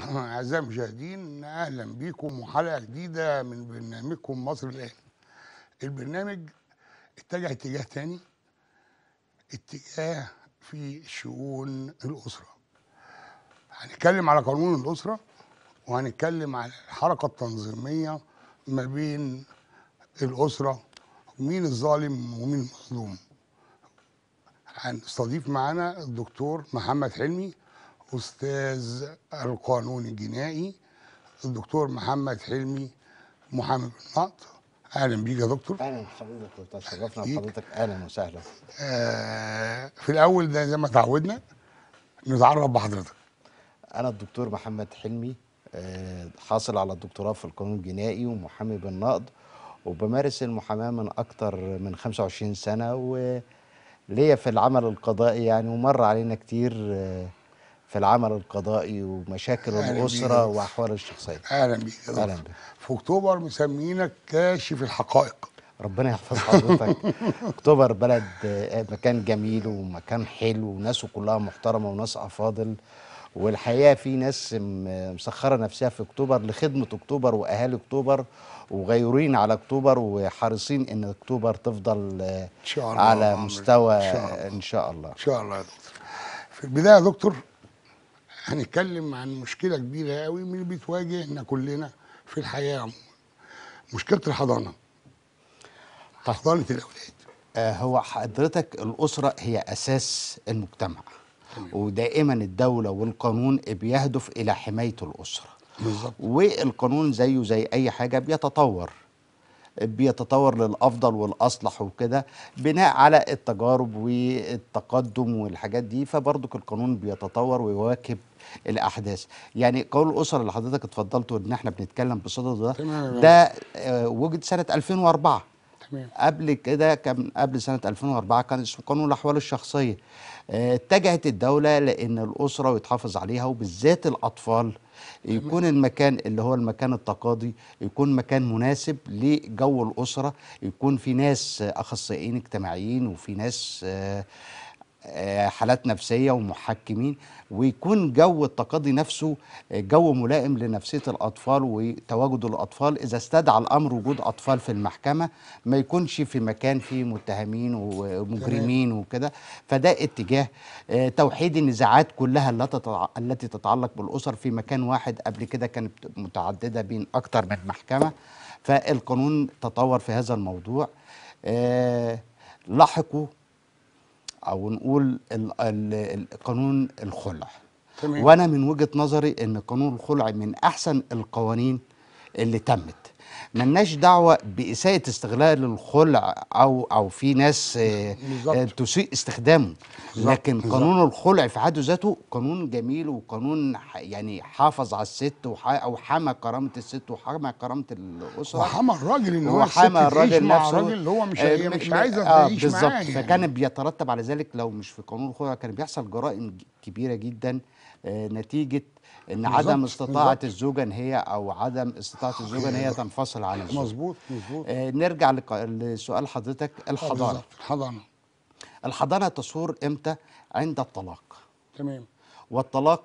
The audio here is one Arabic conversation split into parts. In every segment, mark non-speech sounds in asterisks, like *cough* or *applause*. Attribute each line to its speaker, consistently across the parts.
Speaker 1: أعزائي المشاهدين أهلا بيكم وحلقة جديدة من برنامجكم مصر الآن البرنامج اتجه اتجاه تاني اتجاه في شؤون الأسرة هنتكلم على قانون الأسرة وهنتكلم على الحركة التنظيمية ما بين الأسرة مين الظالم ومين المظلوم هنستضيف معانا الدكتور محمد حلمي أستاذ القانون الجنائي الدكتور محمد حلمي محامي بالنقط اهلا بيك يا دكتور
Speaker 2: اهلا بحضرتك تشرفنا بحضرتك اهلا وسهلا
Speaker 1: آه، في الاول ده زي ما تعودنا
Speaker 2: نتعرف بحضرتك انا الدكتور محمد حلمي آه، حاصل على الدكتوراه في القانون الجنائي ومحامي بالنقد وبمارس المحاماه من اكثر من 25 سنه وليا في العمل القضائي يعني ومر علينا كتير
Speaker 1: آه في العمل القضائي ومشاكل الاسره واحوال الشخصيه اهلا بيك اهلا بيك في اكتوبر مسمينك كاشف الحقائق ربنا يحفظ حضرتك
Speaker 2: *laughs* اكتوبر بلد آه، مكان جميل ومكان حلو وناسه كلها محترمه وناس افاضل والحقيقه في ناس مسخره نفسها في اكتوبر لخدمه اكتوبر واهالي اكتوبر وغيورين على اكتوبر وحريصين ان اكتوبر تفضل
Speaker 1: آه، إن شاء الله على مستوى ان شاء الله ان شاء الله, إن شاء الله يا دكتور في البدايه يا دكتور هنتكلم عن مشكله كبيره قوي من اللي بتواجهنا كلنا في الحياه عموما مشكله الحضانه حضانه الاولاد
Speaker 2: آه، هو حضرتك الاسره هي اساس المجتمع ودائما الدوله والقانون بيهدف الى حمايه الاسره بالظبط والقانون زيه زي اي حاجه بيتطور بيتطور للافضل والاصلح وكده بناء على التجارب والتقدم والحاجات دي فبرضك القانون بيتطور ويواكب الاحداث يعني قول الاسر اللي حضرتك اتفضلت ان احنا بنتكلم بصدد ده تمام ده آه، وجد سنه 2004 تمام قبل كده كان قبل سنه 2004 كان اسمه قانون الاحوال الشخصيه آه، اتجهت الدوله لان الاسره ويتحافظ عليها وبالذات الاطفال يكون المكان اللي هو المكان التقاضي يكون مكان مناسب لجو الاسره يكون في ناس اخصائيين اجتماعيين وفي ناس آآ آه، آه، حالات نفسيه ومحكمين ويكون جو التقاضي نفسه آه، جو ملائم لنفسيه الاطفال وتواجد الاطفال اذا استدعى الامر وجود اطفال في المحكمه ما يكونش في مكان فيه متهمين ومجرمين وكده فده اتجاه آه، توحيد النزاعات كلها التي تتعلق بالاسر في مكان واحد قبل كده كانت متعدده بين اكتر من محكمه فالقانون تطور في هذا الموضوع لاحقوا او نقول قانون الخلع تمام. وانا من وجهه نظري ان قانون الخلع من احسن القوانين اللي تمت ملناش دعوه باساءه استغلال الخلع او او في ناس آه، آه، تسيء استخدامه لكن بالزبط. قانون الخلع في حد ذاته قانون جميل وقانون يعني حافظ على الست او حمى كرامه الست وحمى كرامه الاسره وحمى الراجل ان هو حمى الراجل نفسه الراجل اللي هو مش آه مش عايزه آه تعيش بالظبط يعني. فكان بيترتب على ذلك لو مش في قانون الخلع كان بيحصل جرائم كبيره جدا آه نتيجه ان بالزبط. عدم استطاعه بالزبط. الزوجه ان هي او عدم استطاعه الزوجه ان هي تنفصل عن الزوج مظبوط مظبوط آه نرجع لق... لسؤال حضرتك الحضانه الحضانه الحضانه تصور امتى عند الطلاق تمام والطلاق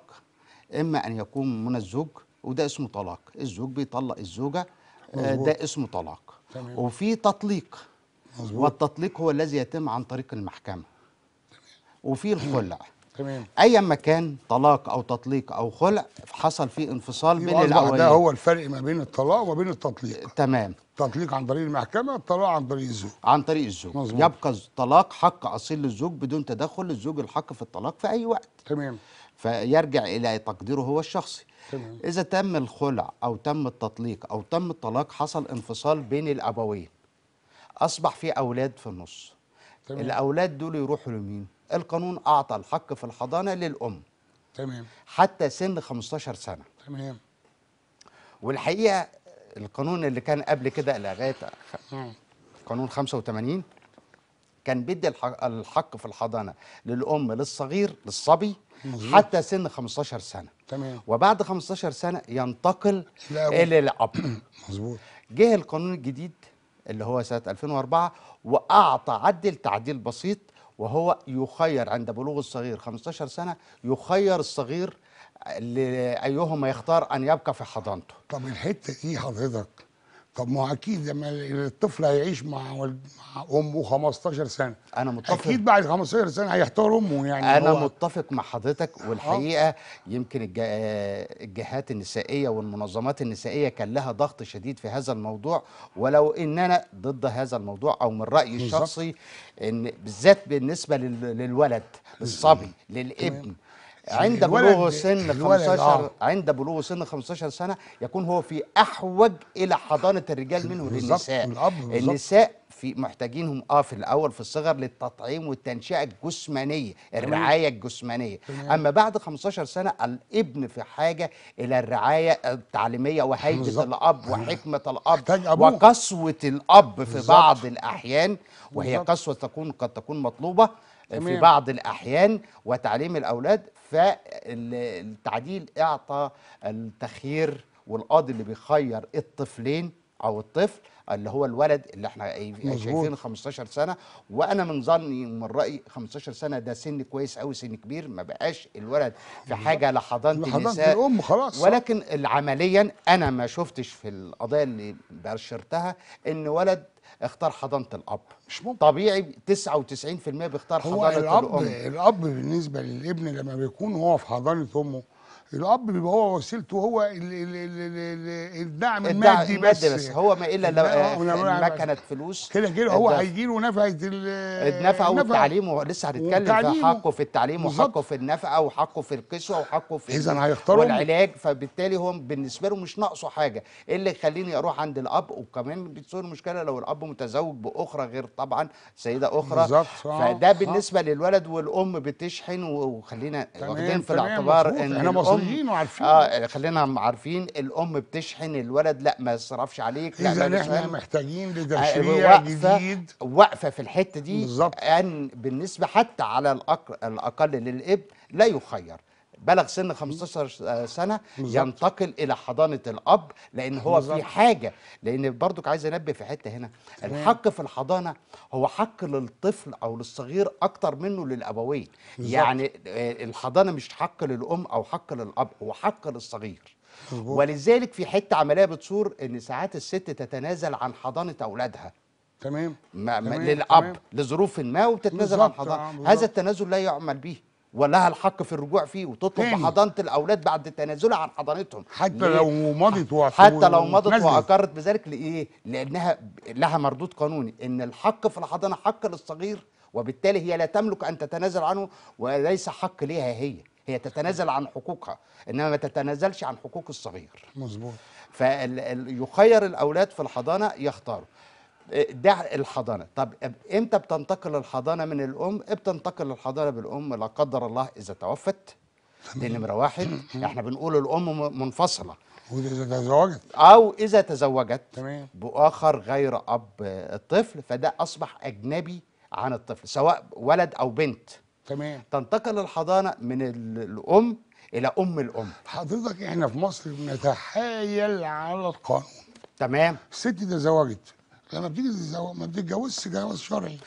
Speaker 2: اما ان يكون من الزوج وده اسمه طلاق الزوج بيطلق الزوجه آه، مزبوط. ده اسمه طلاق تمام. وفي تطليق مزبوط. والتطليق هو الذي يتم عن طريق المحكمه تمام. وفي الخلع تمام ايا ما كان طلاق او تطليق او خلع حصل فيه انفصال بين الاولين ده هو
Speaker 1: الفرق ما بين الطلاق وما بين التطليق تمام التطليق عن طريق المحكمه الطلاق عن طريق الزوج عن طريق
Speaker 2: الزوج مزبوط. يبقى الطلاق حق اصيل للزوج بدون تدخل الزوج الحق في الطلاق في اي وقت تمام فيرجع الى تقديره هو الشخصي تمام. اذا تم الخلع او تم التطليق او تم الطلاق حصل انفصال بين الابوين اصبح في اولاد في النص تمام. الاولاد دول يروحوا لمين القانون اعطى الحق في الحضانه للام تمام حتى سن 15 سنه تمام والحقيقه القانون اللي كان قبل كده لغايه نعم. قانون 85 كان بيدي الحق في الحضانه للام للصغير للصبي مزيد. حتى سن 15 سنه تمام وبعد 15 سنه ينتقل الى الاب *clears throat* مظبوط جه القانون الجديد اللي هو سنه 2004 واعطى عدل تعديل بسيط وهو يخير عند بلوغ الصغير 15 سنة يخير الصغير لأيهما يختار أن يبقى في حضانته طب
Speaker 1: الحتة دي حضرتك طب ما اكيد لما الطفل هيعيش مع مع امه 15 سنه انا متفق اكيد بعد 15 سنه هيحتار امه يعني انا هو... متفق مع حضرتك
Speaker 2: آه. والحقيقه آه. يمكن الج... آه، الجهات النسائيه والمنظمات النسائيه كان لها ضغط شديد في هذا الموضوع ولو ان انا ضد هذا الموضوع او من رايي الشخصي ان بالذات بالنسبه لل... للولد الصبي للابن عند بلوغ سن 15 آه. عند بلوغ سن 15 سنه يكون هو في احوج الى حضانه الرجال منه للنساء النساء في محتاجينهم اه في الاول في الصغر للتطعيم والتنشئه الجسمانيه الرعايه الجسمانيه اما بعد 15 سنه الابن في حاجه الى الرعايه التعليميه وهيبه الاب وحكمه الاب وقسوه الاب في بعض الاحيان وهي قسوه تكون قد تكون مطلوبه في بعض الأحيان وتعليم الأولاد فالتعديل أعطى التخيير والقاضي اللي بيخير الطفلين أو الطفل اللي هو الولد اللي احنا إيه، شايفينه 15 سنه وانا من ظني ومن رايي 15 سنه ده سن كويس قوي سن كبير ما بقاش الولد في حاجه لحضانه النساء الام خلاص ولكن عمليا انا ما شفتش في القضايا اللي بشرتها ان ولد اختار حضانه الاب مش ممكن. طبيعي 99% بيختار حضانه هو الاب الاب
Speaker 1: بالنسبه للابن لما بيكون هو في حضانه امه الاب بيبقى هو وسيلته هو الدعم المادي بس, بس هو ما الا لو آه، مكنت فلوس كده كده هو هيجي له نفقه
Speaker 2: النفقه والتعليم ولسه هنتكلم في حقه في التعليم وحقه في النفقه وحقه في الكسوه وحقه في اذا هيختاروا والعلاج فبالتالي هم بالنسبه له مش ناقصه حاجه ايه اللي يخليني اروح عند الاب وكمان بتصير مشكله لو الاب متزوج باخرى غير طبعا سيده اخرى بالظبط آه، فده آه. بالنسبه للولد والام بتشحن وخلينا واخدين في الاعتبار ان الام عارفين وعارفين اه خلينا عارفين الام بتشحن الولد لا ما يصرفش عليك لا اذا احنا محتاجين آه، لتشريع جديد واقفه في الحته دي بالظبط ان بالنسبه حتى على الاقل للابن لا يخير بلغ سن 15 آه، سنه ينتقل الى حضانه الاب لان هو في حاجه لان برضك عايز انبه في حته هنا الحق في الحضانه هو حق للطفل او للصغير اكتر منه للابوين يعني آه، الحضانه مش حق للام او حق للاب هو حق للصغير ولذلك في حته عمليه بتصور ان ساعات الست تتنازل عن حضانه اولادها تمام, ما تمام. للاب تمام. لظروف ما وتتنازل عن حضانه آه، هذا التنازل لا يعمل به ولها الحق في الرجوع فيه وتطلب بحضانه حضانه الاولاد بعد تنازلها عن حضانتهم حتى لو
Speaker 1: مضت حتى لو مضت واقرت
Speaker 2: بذلك لايه؟ لانها لها مردود قانوني ان الحق في الحضانه حق للصغير وبالتالي هي لا تملك ان تتنازل عنه وليس حق ليها هي هي تتنازل عن حقوقها انما ما تتنازلش عن حقوق الصغير مظبوط فيخير الاولاد في الحضانه يختاروا ده الحضانه طب امتى بتنتقل الحضانه من الام بتنتقل الحضانه بالام لا قدر الله اذا توفت دي نمره واحد احنا بنقول الام منفصله واذا تزوجت او اذا تزوجت تمام باخر غير اب الطفل فده اصبح اجنبي عن الطفل سواء ولد او بنت تمام تنتقل الحضانه من
Speaker 1: الام الى ام الام حضرتك احنا في مصر بنتحايل على القانون تمام ست تزوجت لما بتيجي ما بتتجوزش جواز شرعي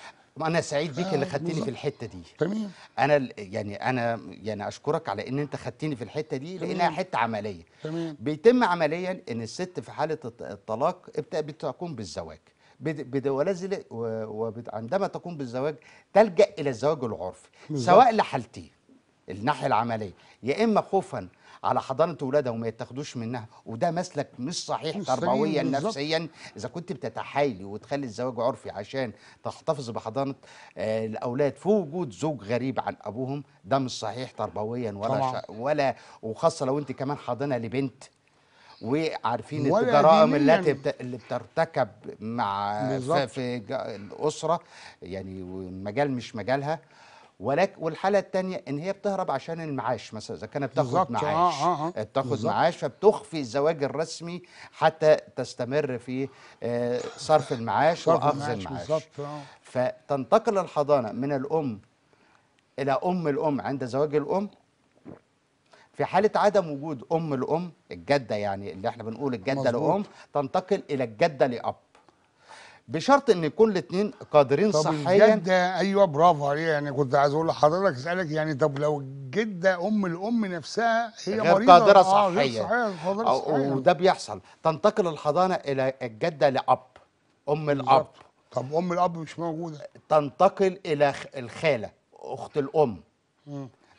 Speaker 2: انا سعيد بيك اللي آه، خدتني في الحته دي تمام انا يعني انا يعني اشكرك على ان انت خدتني في الحته دي لانها حته عمليه تمام بيتم عمليا ان الست في حاله الطلاق بتقوم بالزواج بدولازل وعندما تقوم بالزواج تلجا الى الزواج العرفي سواء لحالتين الناحيه العمليه يا اما خوفا على حضانه اولادها وما يتاخدوش منها وده مسلك مش صحيح تربويا نفسيا اذا كنت بتتحايلي وتخلي الزواج عرفي عشان تحتفظ بحضانه آه الاولاد في وجود زوج غريب عن ابوهم ده مش صحيح تربويا ولا طبعا. ولا وخاصه لو انت كمان حاضنه لبنت وعارفين الجرائم التي يعني اللي بترتكب مع في الاسره يعني والمجال مش مجالها ولكن والحاله الثانيه ان هي بتهرب عشان المعاش مثلا اذا كانت بتاخد معاش آه آه آه. بتاخد بالزبط. معاش فبتخفي الزواج الرسمي حتى تستمر في آه، صرف المعاش واخذ المعاش آه. فتنتقل الحضانه من الام الى ام الام عند زواج الام في حالة عدم وجود أم الأم الجدة يعني اللي احنا بنقول الجدة مزبوط. لأم
Speaker 1: تنتقل إلى الجدة لأب بشرط ان يكون الاثنين قادرين طب صحيا الجده ايوه برافو عليها يعني كنت عايز اقول لحضرتك اسالك يعني طب لو الجده ام الام نفسها هي غير مريضه قادره آه، صحيا, غير صحيا. قادرة صحيا. وده بيحصل تنتقل
Speaker 2: الحضانه الى الجده لاب ام الاب طب ام الاب مش موجوده تنتقل الى الخاله اخت الام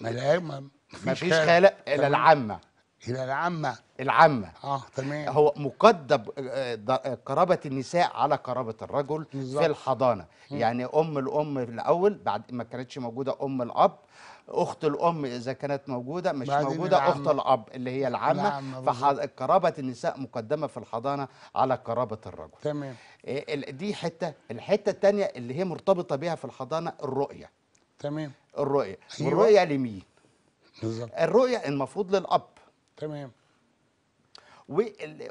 Speaker 2: ما مفيش خاله الى العمه يبقى العامة العامة اه تمام هو مقدم آه، قرابة النساء على قرابة الرجل بالزبط. في الحضانة م. يعني أم الأم في الأول بعد ما كانتش موجودة أم الأب أخت الأم إذا كانت موجودة مش موجودة العمة. أخت الأب اللي هي العامة فقرابة النساء مقدمة في الحضانة على قرابة الرجل تمام آه، دي حتة الحتة التانية اللي هي مرتبطة بها في الحضانة الرؤية تمام الرؤية الرؤية لمين؟ بالظبط الرؤية المفروض للأب تمام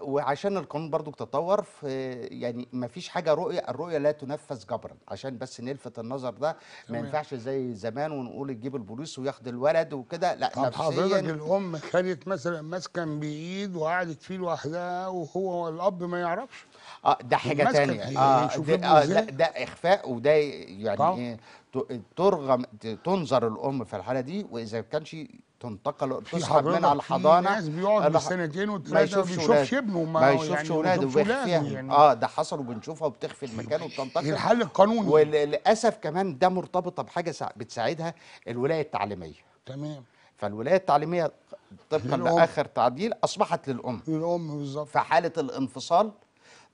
Speaker 2: وعشان القانون برضو تطور في يعني ما فيش حاجه رؤيه الرؤيه لا تنفذ جبرا عشان بس نلفت النظر ده ما ينفعش زي زمان ونقول تجيب البوليس وياخد الولد وكده لا طب حضرتك
Speaker 1: الام خدت مثلا مسكن بايد وقعدت فيه لوحدها وهو الاب ما يعرفش
Speaker 2: اه ده حاجه تانية اه, يعني آه ده, ده
Speaker 1: اخفاء
Speaker 2: وده يعني طبعا. إيه، ترغم تنظر الام في الحاله دي واذا كانش تنتقل تسحب منها الحضانه ناس بيقعد بالسنتين وثلاثه ما يشوفش ابنه ما, يعني يشوفش ولاده يعني, يعني اه ده حصل وبنشوفها وبتخفي المكان وبتنتقل الحل القانوني وللاسف كمان ده مرتبطه بحاجه بتساعدها الولايه التعليميه تمام فالولايه التعليميه طبقا لاخر تعديل اصبحت للام للام بالظبط في حاله الانفصال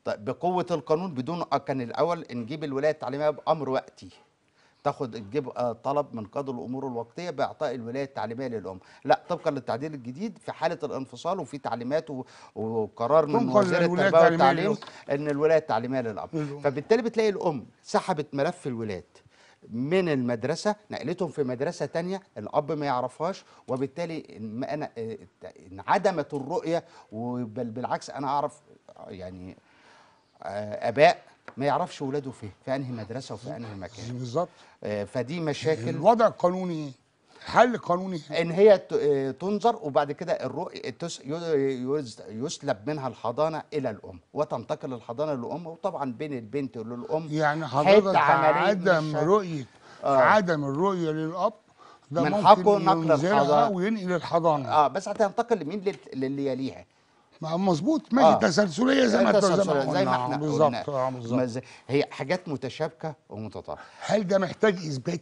Speaker 2: طيب بقوه القانون بدون كان الاول نجيب الولايه التعليميه بامر وقتي تاخد تجيب آه، طلب من قاضي الامور الوقتيه باعطاء الولايه التعليميه للام لا طبقا للتعديل الجديد في حاله الانفصال وفي تعليمات وقرار من وزير التربيه والتعليم ان الولايه التعليميه للاب فبالتالي بتلاقي الام سحبت ملف الولاد من المدرسه نقلتهم في مدرسه ثانيه الاب ما يعرفهاش وبالتالي انا انعدمت الرؤيه بل بالعكس انا اعرف يعني آه، اباء ما يعرفش ولاده فين في انهي مدرسه وفي انهي مكان بالظبط آه، فدي مشاكل الوضع القانوني ايه حل قانوني ان هي آه، تنظر وبعد كده الرؤيه يسلب منها الحضانه الى الام وتنتقل الحضانه للام وطبعا بين البنت للام يعني حضرتك عدم
Speaker 1: رؤيه عدم الرؤيه للاب
Speaker 2: ده من حقه نقل الحضانه وينقل الحضانه اه بس هتنتقل لمين للي يليها
Speaker 1: مظبوط ماشي آه. تسلسليه زي ما تسلسليه زي ما احنا نعم، بالظبط آه بالظبط
Speaker 2: هي حاجات متشابكه ومتطابقه هل ده محتاج اثبات؟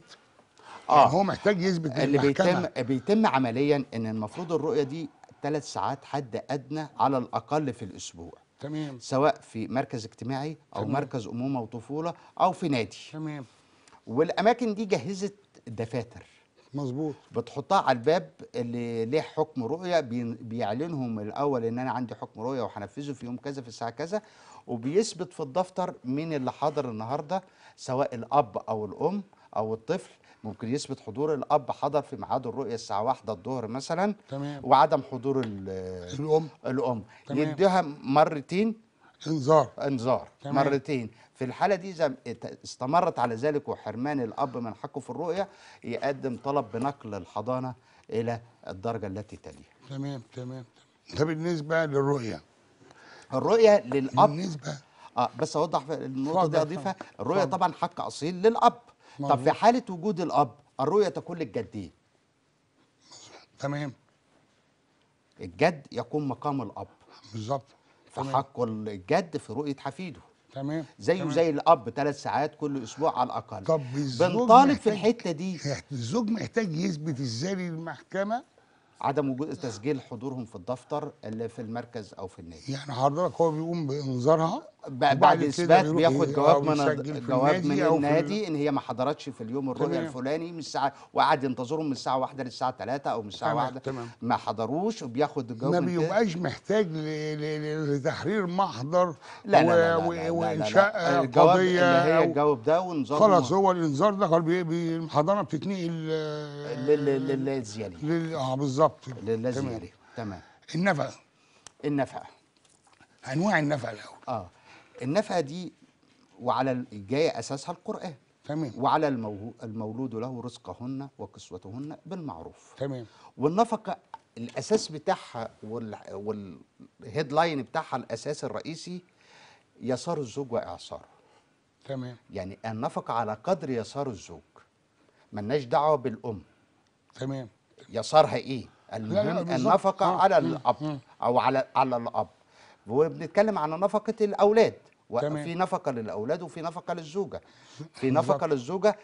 Speaker 2: اه
Speaker 1: يعني هو محتاج يثبت اللي بيتم
Speaker 2: بيتم عمليا ان المفروض الرؤيه دي ثلاث ساعات حد ادنى على الاقل في الاسبوع تمام سواء في مركز اجتماعي او تمام. مركز امومه وطفوله او في نادي تمام والاماكن دي جهزت دفاتر مظبوط بتحطها على الباب اللي ليه حكم رؤيه بيعلنهم الاول ان انا عندي حكم رؤيه وهنفذه في يوم كذا في الساعه كذا وبيثبت في الدفتر مين اللي حاضر النهارده سواء الاب او الام او الطفل ممكن يثبت حضور الاب حضر في ميعاد الرؤيه الساعه 1 الظهر مثلا تمام وعدم حضور الام الام تمام. يديها مرتين انذار انذار مرتين في الحالة دي إذا استمرت على ذلك وحرمان الأب من حقه في الرؤية يقدم طلب بنقل الحضانة إلى الدرجة التي تليها
Speaker 1: تمام تمام ده بالنسبة للرؤية الرؤية
Speaker 2: للأب بالنسبة آه بس أوضح النقطة دي أضيفها الرؤية طبعا حق أصيل للأب مرهو. طب في حالة وجود الأب الرؤية تكون للجدين تمام الجد يكون مقام الأب بالظبط فحق الجد في رؤية حفيده تمام زيه زي الاب ثلاث ساعات كل اسبوع على الاقل طب بنطالب في الحته
Speaker 1: دي الزوج محتاج يثبت ازاي للمحكمه
Speaker 2: عدم وجود تسجيل حضورهم في الدفتر اللي في المركز او في النادي
Speaker 1: يعني حضرتك هو بيقوم بانذارها بعد بعد اثبات بياخد جواب آه، من جواب من النادي
Speaker 2: ان هي ما حضرتش في اليوم الرؤيه الفلاني من الساعه وقعد ينتظرهم من الساعه 1 للساعه 3 او من الساعه 1 ما حضروش وبياخد الجواب ما بيبقاش
Speaker 1: محتاج لتحرير محضر لا لا وانشاء قضيه اللي هي الجواب ده وانذار خلاص هو الانذار ده الحضانه بتتنقل آه، للزياليه اه بالظبط للزياليه تمام النفقه النفقه انواع
Speaker 2: النفقه الاول اه النفقه دي وعلى جايه اساسها القران تمام وعلى المو... المولود له رزقهن وكسوتهن بالمعروف تمام والنفقه الاساس بتاعها وال... لاين بتاعها الاساس الرئيسي يسار الزوج واعصاره تمام يعني النفقه على قدر يسار الزوج ملناش دعوه بالام تمام يسارها ايه المهم النفقه آه، على الاب آه، آه. او على على الاب وبنتكلم عن نفقه الاولاد وفي نفقه للاولاد وفي نفقه للزوجه في نفقه للزوجه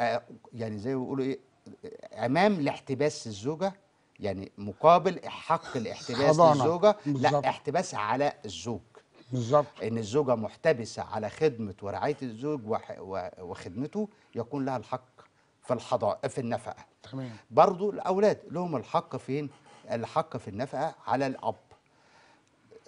Speaker 2: آه، يعني زي ما بيقولوا ايه امام لاحتباس الزوجه يعني مقابل حق الاحتباس للزوجه لا احتباس على الزوج بالظبط ان الزوجه محتبسه على خدمه ورعايه الزوج وخدمته يكون لها الحق في الحضاء في النفقه تمام برضه الاولاد لهم الحق فين الحق في النفقه على الاب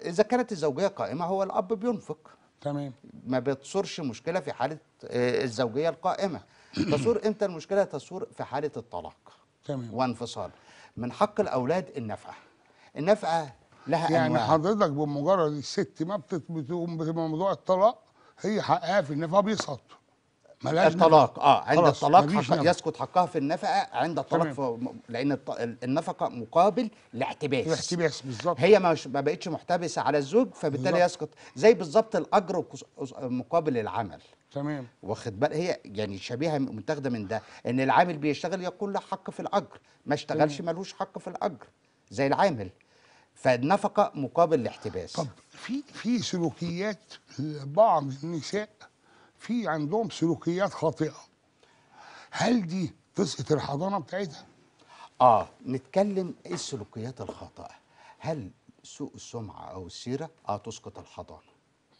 Speaker 2: اذا كانت الزوجيه قائمه هو الاب بينفق تمام ما بتصورش مشكله في حاله آه، الزوجيه القائمه *clears throat* تصور امتى المشكله تصور في حاله الطلاق تمام وانفصال من
Speaker 1: حق الاولاد النفقه النفقه لها يعني أنواع. حضرتك بمجرد الست ما بتقوم بموضوع الطلاق هي حقها في النفقه بيسقط الطلاق اه عند الطلاق حق يسقط حقها في النفقه عند الطلاق في لان النفقه
Speaker 2: مقابل الاحتباس الاحتباس بالظبط هي مش ما بقتش محتبسه على الزوج فبالتالي بالزبط. يسقط زي بالظبط الاجر مقابل العمل تمام واخد بال هي يعني شبيهه متاخده من ده ان العامل بيشتغل يقول له حق في الاجر ما اشتغلش ملوش حق
Speaker 1: في الاجر زي العامل فالنفقه مقابل الاحتباس طب في في سلوكيات لبعض النساء في عندهم سلوكيات خاطئه هل دي تسقط الحضانه بتاعتها اه نتكلم
Speaker 2: ايه السلوكيات الخاطئه هل سوء السمعه او السيره اه تسقط الحضانه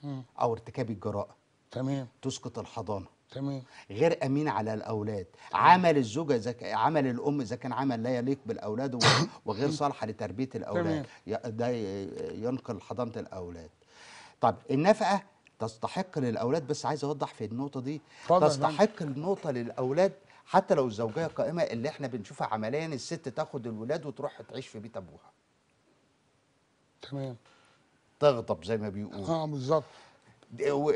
Speaker 2: م. او ارتكاب الجرائم تمام تسقط الحضانه تمام غير امين على الاولاد تمام. عمل الزوجه اذا زك... عمل الام اذا كان عمل لا يليق بالاولاد و... وغير صالحه لتربيه الاولاد تمام. ي... ده ينقل حضانه الاولاد طب النفقه تستحق للاولاد بس عايز اوضح في النقطه دي تستحق النقطه للاولاد حتى لو الزوجيه قائمه اللي احنا بنشوفها عمليا الست تاخد الولاد وتروح تعيش في بيت ابوها تمام تغضب زي ما بيقولوا اه بالظبط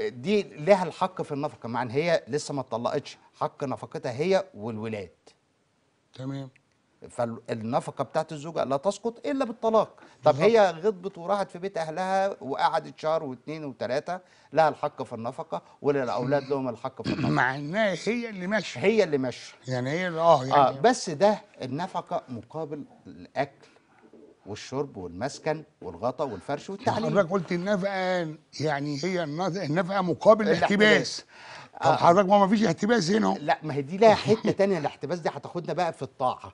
Speaker 2: دي لها الحق في النفقه مع ان هي لسه ما اتطلقتش حق نفقتها هي والولاد تمام فالنفقه بتاعت الزوجه لا تسقط الا بالطلاق طب هي غضبت وراحت في بيت اهلها وقعدت شهر واثنين وثلاثه لها الحق في النفقه وللاولاد لهم الحق في النفقه
Speaker 1: مع انها هي اللي ماشيه هي اللي ماشيه يعني هي اه يعني آه
Speaker 2: بس ده النفقه مقابل الاكل والشرب والمسكن والغطاء والفرش والتعليم حضرتك قلت النفقه يعني هي النفقه مقابل الاحتباس
Speaker 1: طب آه. حضرتك ما فيش احتباس هنا
Speaker 2: لا ما هي دي لها حته تانية الاحتباس دي هتاخدنا بقى في الطاعه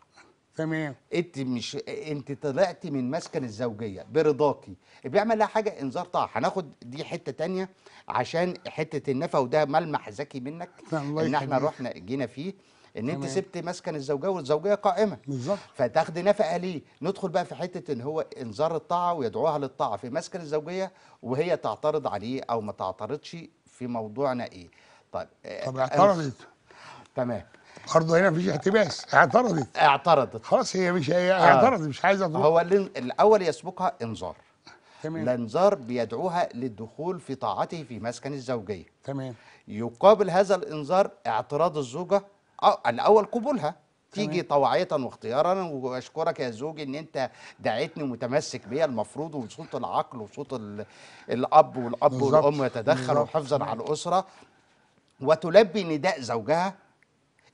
Speaker 2: تمام انت مش انت طلعتي من مسكن الزوجيه برضاكي بيعمل لها حاجه انذار طاعه هناخد دي حته تانية عشان حته النفا وده ملمح ذكي منك ان احنا رحنا جينا فيه ان انت سبت مسكن الزوجيه والزوجيه قائمه بالظبط فتاخدي نفقه ليه ندخل بقى في حته ان هو انذار الطاعه ويدعوها للطاعه في مسكن الزوجيه وهي تعترض عليه او ما تعترضش في موضوعنا ايه طيب آه، طب آه، اعترضت
Speaker 1: تمام برضه هنا مفيش احتباس اعترضت اعترضت خلاص هي مش هي آه. اعترضت
Speaker 2: مش عايزه تروح هو الاول يسبقها انذار تمام الانذار بيدعوها للدخول في طاعته في مسكن الزوجيه تمام يقابل هذا الانذار اعتراض الزوجه آه، الاول قبولها تيجي طوعية واختيارا واشكرك يا زوجي ان انت دعيتني متمسك بيا المفروض وصوت العقل وصوت الاب والاب بالزبط. والام يتدخلوا حفظا على الاسره وتلبي نداء زوجها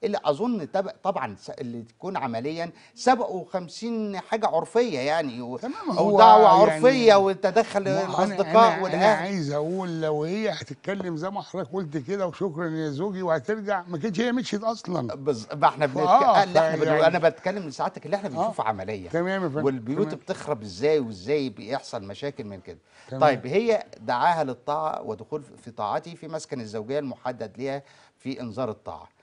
Speaker 2: اللي اظن طبعا اللي تكون عمليا سبقوا 50 حاجه عرفيه يعني ودعوه يعني عرفيه يعني وتدخل الاصدقاء أنا والاهل انا
Speaker 1: عايز اقول لو هي هتتكلم زي ما حضرتك قلت كده وشكرا يا زوجي وهترجع ما كانتش هي مشيت اصلا بز... ما احنا بنتكلم يعني- آه اللي احنا بنقول يعني...
Speaker 2: انا بتكلم من ساعتك اللي احنا بنشوفه آه عمليه تمام يا فندم والبيوت تمام. بتخرب ازاي وازاي بيحصل مشاكل من كده طيب هي دعاها للطاعه ودخول في طاعته في مسكن الزوجيه المحدد ليها في انذار الطاعه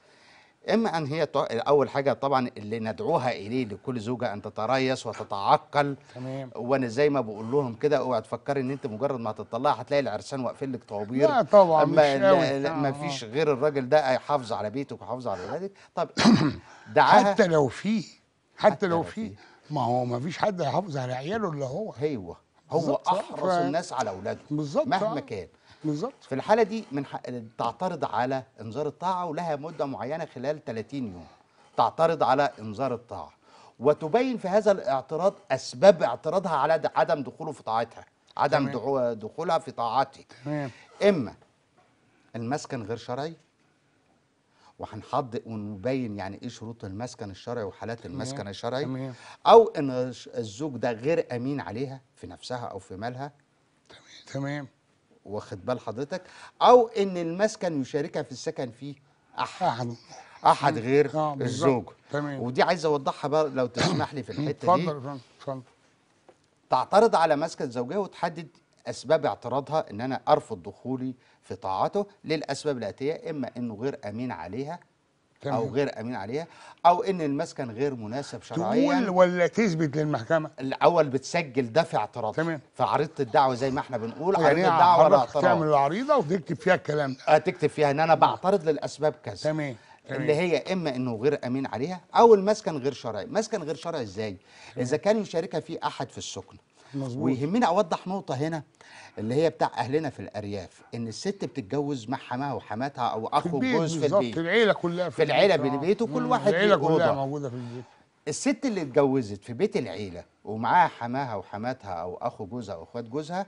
Speaker 2: اما ان هي اول حاجه طبعا اللي ندعوها اليه لكل زوجه ان تتريث وتتعقل تمام وانا زي ما بقول لهم كده اوعى تفكري ان انت مجرد ما تطلعي هتلاقي العرسان واقفين لك طوابير لا طبعا أما مش ما آه، فيش آه. غير الراجل ده يحافظ على بيتك
Speaker 1: ويحافظ على اولادك طب *coughs* دعاها حتى لو في حتى, لو في ما هو ما فيش حد هيحافظ على عياله الا هو ايوه هو احرص الناس على اولاده
Speaker 2: مهما آه. كان بالظبط في الحاله دي من حق تعترض على انذار الطاعه ولها مده معينه خلال 30 يوم تعترض على انذار الطاعه وتبين في هذا الاعتراض اسباب اعتراضها على عدم دخوله في طاعتها عدم تمام. دخولها في طاعته تمام. اما المسكن غير شرعي وهنحدد ونبين يعني ايه شروط المسكن الشرعي وحالات المسكن الشرعي تمام. او ان الزوج ده غير امين عليها في نفسها او في مالها تمام تمام واخد بال حضرتك او ان المسكن يشاركها في السكن فيه احد احد غير آه الزوج تمام. ودي عايز اوضحها بقى لو تسمح لي في الحته دي
Speaker 1: اتفضل اتفضل
Speaker 2: تعترض على مسكن زوجها وتحدد اسباب اعتراضها ان انا ارفض دخولي في طاعته للاسباب الاتيه اما انه غير امين عليها تمام. او غير امين عليها او ان المسكن غير مناسب شرعيا تقول
Speaker 1: ولا تثبت
Speaker 2: للمحكمه الاول بتسجل ده في اعتراض تمام في عريضه الدعوه زي ما احنا بنقول يعني عريضه الدعوه اعتراض تعمل العريضه وتكتب فيها الكلام ده آه، تكتب فيها ان انا بعترض للاسباب كذا تمام اللي هي اما انه غير امين عليها او المسكن غير شرعي مسكن غير شرعي ازاي اذا كان يشاركها فيه احد في السكن
Speaker 1: مظبوط ويهمني
Speaker 2: اوضح نقطه هنا اللي هي بتاع اهلنا في الارياف ان الست بتتجوز مع حماها وحماتها او اخ وجوز في البيت في
Speaker 1: العيله كلها في, في العيله بين البيت وكل واحد العيله كلها
Speaker 2: موجوده في البيت الست اللي اتجوزت في بيت العيله ومعاها حماها وحماتها او اخو جوزها او اخوات جوزها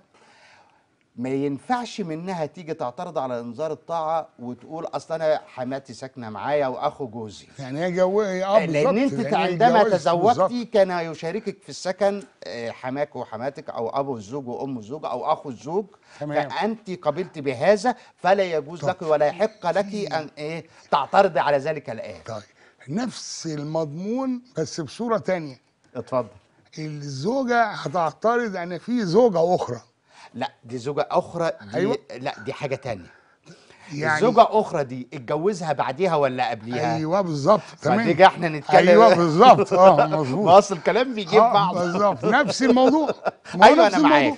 Speaker 2: ما ينفعش منها تيجي تعترض على انذار الطاعه وتقول اصل انا حماتي ساكنه معايا واخو جوزي
Speaker 1: يعني هي جو آه،, اه لان انت يعني عندما تزوجتي
Speaker 2: كان يشاركك في السكن آه، حماك وحماتك او ابو الزوج وام الزوج او اخو الزوج تمام فانت قبلت بهذا فلا يجوز طب. لك ولا يحق لك طيب. ان ايه تعترضي على ذلك الان طيب
Speaker 1: نفس المضمون بس بصوره ثانيه اتفضل الزوجه هتعترض ان يعني في زوجه اخرى لا دي زوجه اخرى
Speaker 2: دي أيوة. لا دي حاجه تانية يعني زوجة أخرى دي اتجوزها بعديها ولا قبليها؟
Speaker 1: أيوه بالظبط
Speaker 2: تمام فدي احنا
Speaker 1: نتكلم أيوه بالظبط أه مظبوط *laughs*
Speaker 2: أصل الكلام بيجيب آه، بعض بالظبط نفس الموضوع *laughs* أيوه أنا معاك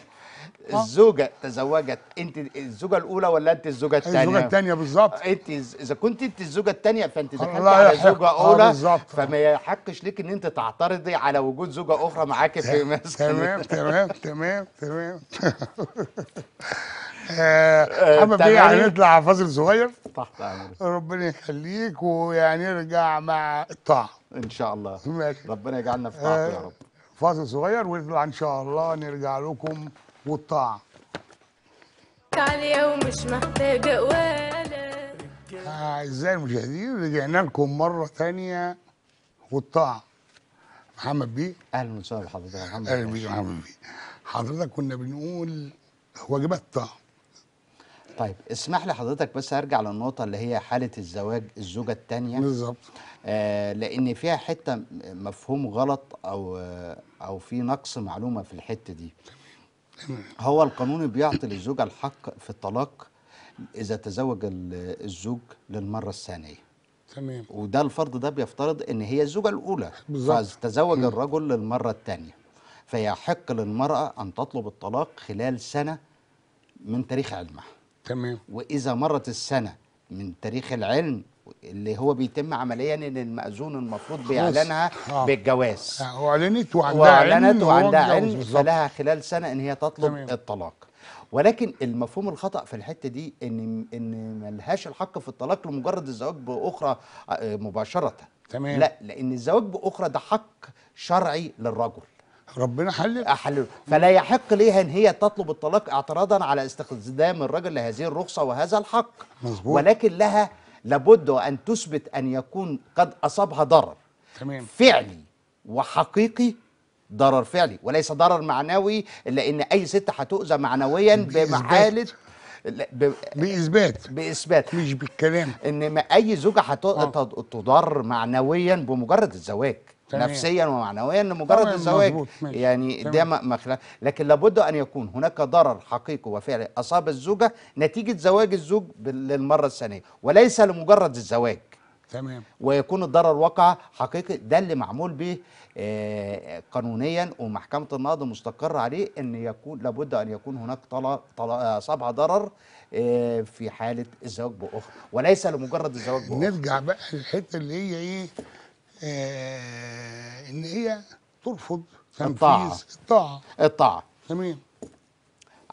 Speaker 2: آه. الزوجه تزوجت انت الزوجه الاولى ولا انت الزوجه الثانيه الزوجه الثانيه بالظبط انت اذا كنت انت الزوجه الثانيه فانت كنت على زوجه آه، اولى فما يحقش ليك ان انت تعترضي على وجود زوجه اخرى معاك في مصر تمام تمام
Speaker 1: تمام تمام *laughs* آه، محمد بيه يعني نطلع فاصل صغير تحت امرك ربنا يخليك ويعني نرجع مع الطاعه ان شاء الله ماشي ربنا يجعلنا في طاعته يا رب فاصل صغير ونطلع ان شاء الله نرجع لكم والطاعه
Speaker 2: عليا ومش محتاجه ولا
Speaker 1: آه، اعزائي المشاهدين رجعنا لكم مره ثانيه والطاعه محمد بيه اهلا وسهلا بحضرتك يا محمد اهلا بيك محمد بيه حضرتك كنا بنقول واجبات الطاعه
Speaker 2: طيب اسمح لي حضرتك بس ارجع للنقطه اللي هي حاله الزواج الزوجه الثانيه بالظبط آه لان فيها حته مفهوم غلط او آه او في نقص معلومه في الحته دي هو القانون بيعطي للزوجة الحق في الطلاق إذا تزوج الزوج للمرة الثانية تمام وده الفرض ده بيفترض ان هي الزوجه الاولى بالظبط فتزوج الرجل للمره الثانيه فيحق للمراه ان تطلب الطلاق خلال سنه من تاريخ علمها تمام واذا مرت السنه من تاريخ العلم اللي هو بيتم عمليا ان المأذون المفروض بيعلنها آه. بالجواز آه.
Speaker 1: واعلنت وعندها واعلنت وعندها علم فلها
Speaker 2: خلال سنه ان هي تطلب تمام. الطلاق ولكن المفهوم الخطا في الحته دي ان ان ملهاش الحق في الطلاق لمجرد الزواج باخرى آه، مباشره تمام لا لان الزواج باخرى ده حق شرعي للرجل ربنا حلل احلل فلا يحق ليها ان هي تطلب الطلاق اعتراضا على استخدام الرجل لهذه الرخصه وهذا الحق مظبوط ولكن لها لابد أن تثبت أن يكون قد أصابها ضرر تمام. فعلي وحقيقي ضرر فعلي وليس ضرر معنوي لأن أي ست هتؤذى معنويا بمعالج ب... باثبات باثبات مش بالكلام ان ما اي زوجه هتضر آه. معنويا بمجرد الزواج تمام. نفسيا ومعنويا لمجرد الزواج يعني ده ما خلاف لكن لابد ان يكون هناك ضرر حقيقي وفعلي اصاب الزوجه نتيجه زواج الزوج للمره الثانيه وليس لمجرد الزواج تمام ويكون الضرر وقع حقيقي ده اللي معمول به آه، قانونيا ومحكمه النقض مستقره عليه ان يكون لابد ان يكون هناك طلاق اصابها ضرر آه، في حاله الزواج باخرى وليس لمجرد الزواج باخرى نرجع بقى
Speaker 1: للحته اللي هي ايه آه ان هي ترفض تنفيذ الطاعه الطاعه الطاعه تمام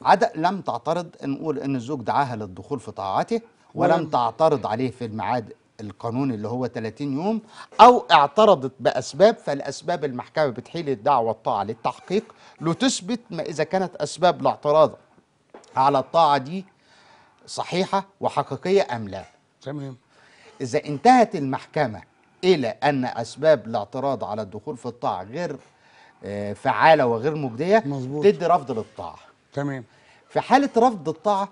Speaker 1: عدا لم تعترض
Speaker 2: نقول ان الزوج دعاها للدخول في طاعته ولم تعترض عليه في الميعاد القانوني اللي هو 30 يوم او اعترضت باسباب فالاسباب المحكمه بتحيل الدعوه الطاعه للتحقيق لتثبت ما اذا كانت اسباب الاعتراض على الطاعه دي صحيحه وحقيقيه ام لا تمام اذا انتهت المحكمه إلى أن أسباب الاعتراض على الدخول في الطاعة غير آه، فعالة وغير مجدية مظبوط تدي رفض للطاعة تمام في حالة رفض الطاعة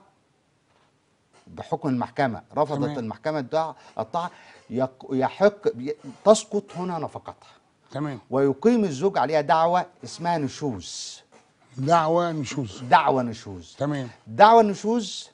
Speaker 2: بحكم المحكمة رفضت تمام. المحكمة الطاعة يحق تسقط هنا نفقتها تمام ويقيم الزوج عليها دعوة اسمها نشوز دعوة نشوز دعوة نشوز تمام دعوة نشوز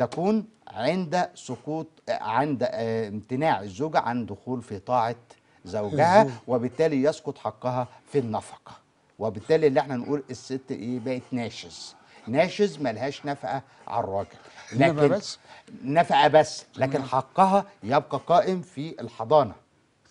Speaker 2: تكون عند سقوط عند آه، امتناع الزوجة عن دخول في طاعة زوجها وبالتالي يسقط حقها في النفقة وبالتالي اللي احنا نقول الست ايه بقت ناشز ناشز ملهاش نفقة على الراجل لكن بس نفقة بس لكن حقها يبقى قائم في الحضانة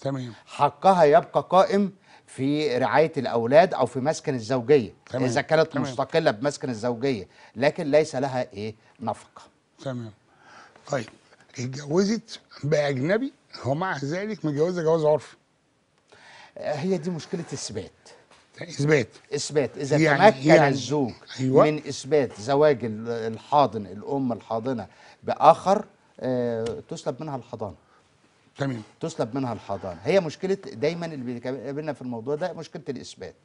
Speaker 2: تمام حقها يبقى قائم في رعاية الأولاد أو في مسكن الزوجية تمام. إذا كانت تمام. مستقلة بمسكن الزوجية لكن ليس لها
Speaker 1: إيه نفقة تمام طيب اتجوزت باجنبي ومع ذلك متجوزه جواز عرفي آه، هي دي مشكله اثبات اثبات اثبات اذا يعني تمكن يعني الزوج أيوة. من اثبات زواج الحاضن
Speaker 2: الام الحاضنه باخر آه تسلب منها الحضانه تمام تسلب منها الحضانه هي مشكله دايما اللي بيقابلنا في الموضوع ده مشكله الاثبات